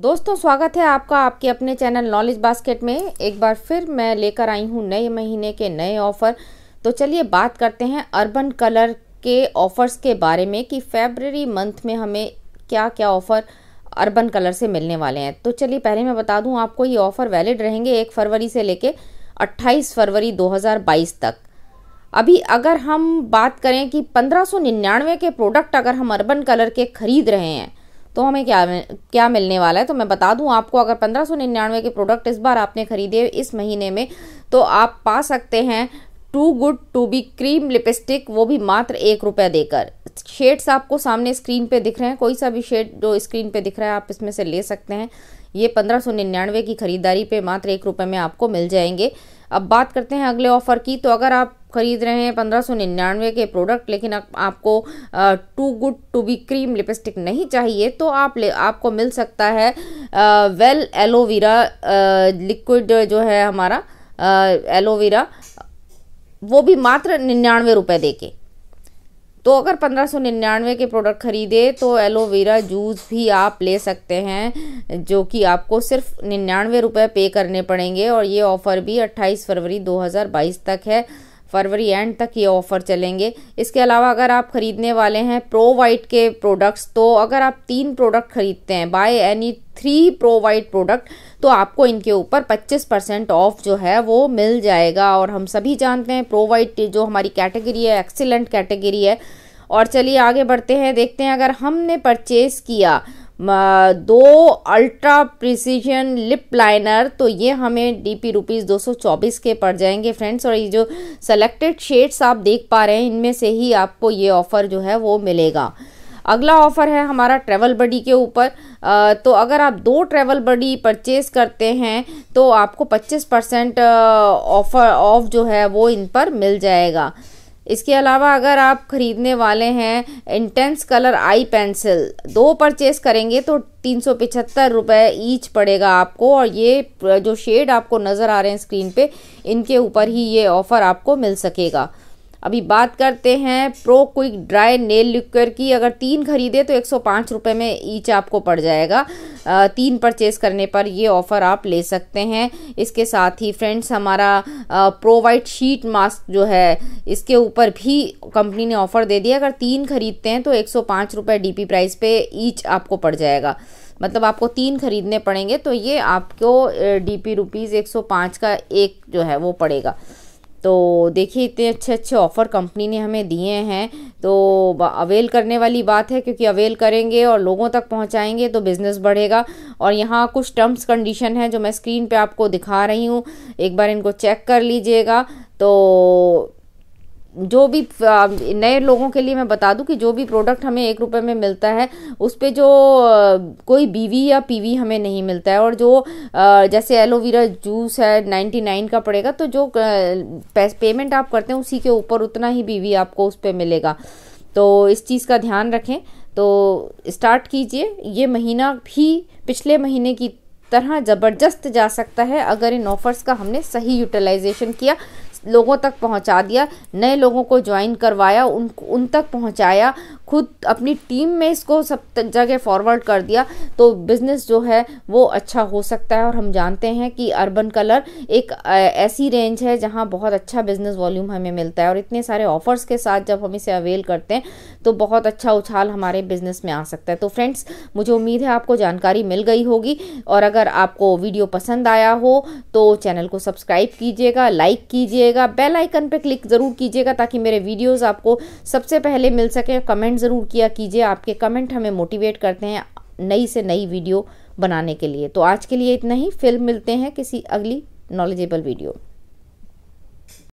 दोस्तों स्वागत है आपका आपके अपने चैनल नॉलेज बास्केट में एक बार फिर मैं लेकर आई हूँ नए महीने के नए ऑफ़र तो चलिए बात करते हैं अर्बन कलर के ऑफ़र्स के बारे में कि फेबररी मंथ में हमें क्या क्या ऑफ़र अर्बन कलर से मिलने वाले हैं तो चलिए पहले मैं बता दूं आपको ये ऑफ़र वैलिड रहेंगे एक फरवरी से लेके 28 फरवरी 2022 तक अभी अगर हम बात करें कि 1599 के प्रोडक्ट अगर हम अर्बन कलर के ख़रीद रहे हैं तो हमें क्या क्या मिलने वाला है तो मैं बता दूं आपको अगर पंद्रह सौ निन्यानवे के प्रोडक्ट इस बार आपने खरीदे इस महीने में तो आप पा सकते हैं too good to be cream lipstick वो भी मात्र एक रुपये देकर शेड्स आपको सामने स्क्रीन पे दिख रहे हैं कोई सा भी शेड जो स्क्रीन पे दिख रहा है आप इसमें से ले सकते हैं ये पंद्रह सौ निन्यानवे की ख़रीदारी पे मात्र एक रुपये में आपको मिल जाएंगे अब बात करते हैं अगले ऑफ़र की तो अगर आप खरीद रहे हैं पंद्रह सौ निन्यानवे के प्रोडक्ट लेकिन आप, आपको too good to be cream lipstick नहीं चाहिए तो आप ले आपको मिल सकता है आ, वेल एलोवेरा लिक्विड जो है हमारा एलोवेरा वो भी मात्र निन्यानवे रुपए दे के तो अगर पंद्रह सौ निन्यानवे के प्रोडक्ट ख़रीदे तो एलोवेरा जूस भी आप ले सकते हैं जो कि आपको सिर्फ निन्यानवे रुपये पे करने पड़ेंगे और ये ऑफ़र भी 28 फरवरी 2022 तक है फरवरी एंड तक ये ऑफ़र चलेंगे इसके अलावा अगर आप ख़रीदने वाले हैं प्रो वाइट के प्रोडक्ट्स तो अगर आप तीन प्रोडक्ट ख़रीदते हैं buy any three provide product तो आपको इनके ऊपर 25 परसेंट ऑफ जो है वो मिल जाएगा और हम सभी जानते हैं प्रोवाइड जो हमारी कैटेगरी है एक्सीलेंट कैटेगरी है और चलिए आगे बढ़ते हैं देखते हैं अगर हमने परचेज़ किया दो अल्ट्रा प्रिसीजन लिप लाइनर तो ये हमें डी पी रुपीज़ दो सौ चौबीस के पड़ जाएंगे फ्रेंड्स और ये जो सेलेक्टेड शेड्स आप देख पा रहे हैं इनमें से ही आपको ये ऑफ़र जो है वो मिलेगा अगला ऑफ़र है हमारा ट्रेवल बडी के ऊपर तो अगर आप दो ट्रेवल बडी परचेज़ करते हैं तो आपको 25 परसेंट ऑफ़र ऑफ जो है वो इन पर मिल जाएगा इसके अलावा अगर आप ख़रीदने वाले हैं इंटेंस कलर आई पेंसिल दो परचेस करेंगे तो तीन सौ पिछहत्तर रुपये ईच पड़ेगा आपको और ये जो शेड आपको नज़र आ रहे हैं स्क्रीन पे इनके ऊपर ही ये ऑफ़र आपको मिल सकेगा अभी बात करते हैं pro quick dry nail lacquer की अगर तीन खरीदे तो एक सौ रुपये में ईच आपको पड़ जाएगा तीन परचेज़ करने पर ये ऑफ़र आप ले सकते हैं इसके साथ ही फ्रेंड्स हमारा प्रो वाइट शीट मास्क जो है इसके ऊपर भी कंपनी ने ऑफ़र दे दिया अगर तीन खरीदते हैं तो एक सौ रुपये डी पी प्राइस पे ईच आपको पड़ जाएगा मतलब आपको तीन खरीदने पड़ेंगे तो ये आपको डी पी रुपीज़ एक सौ पाँच का एक जो है वो पड़ेगा तो देखिए इतने अच्छे अच्छे ऑफ़र कंपनी ने हमें दिए हैं तो अवेल करने वाली बात है क्योंकि अवेल करेंगे और लोगों तक पहुंचाएंगे तो बिज़नेस बढ़ेगा और यहाँ कुछ टर्म्स कंडीशन है जो मैं स्क्रीन पे आपको दिखा रही हूँ एक बार इनको चेक कर लीजिएगा तो जो भी नए लोगों के लिए मैं बता दूं कि जो भी प्रोडक्ट हमें एक रुपए में मिलता है उस पर जो कोई बीवी या पीवी हमें नहीं मिलता है और जो जैसे एलोवेरा जूस है नाइन्टी नाइन का पड़ेगा तो जो पेमेंट आप करते हैं उसी के ऊपर उतना ही बीवी आपको उस पर मिलेगा तो इस चीज़ का ध्यान रखें तो स्टार्ट कीजिए ये महीना भी पिछले महीने की तरह ज़बरदस्त जा सकता है अगर इन ऑफ़र्स का हमने सही यूटिलाइजेशन किया लोगों तक पहुंचा दिया नए लोगों को ज्वाइन करवाया उन उन तक पहुंचाया खुद अपनी टीम में इसको सब जगह फॉरवर्ड कर दिया तो बिज़नेस जो है वो अच्छा हो सकता है और हम जानते हैं कि अर्बन कलर एक ऐसी रेंज है जहाँ बहुत अच्छा बिज़नेस वॉल्यूम हमें मिलता है और इतने सारे ऑफ़र्स के साथ जब हम इसे अवेल करते हैं तो बहुत अच्छा उछाल हमारे बिज़नेस में आ सकता है तो फ्रेंड्स मुझे उम्मीद है आपको जानकारी मिल गई होगी और अगर आपको वीडियो पसंद आया हो तो चैनल को सब्सक्राइब कीजिएगा लाइक कीजिएगा बेल आइकन पर क्लिक ज़रूर कीजिएगा ताकि मेरे वीडियोज़ आपको सबसे पहले मिल सके कमेंट्स ज़रूर किया कीजिए आपके कमेंट हमें मोटिवेट करते हैं नई से नई वीडियो बनाने के लिए तो आज के लिए इतना ही फिल्म मिलते हैं किसी अगली नॉलेजेबल वीडियो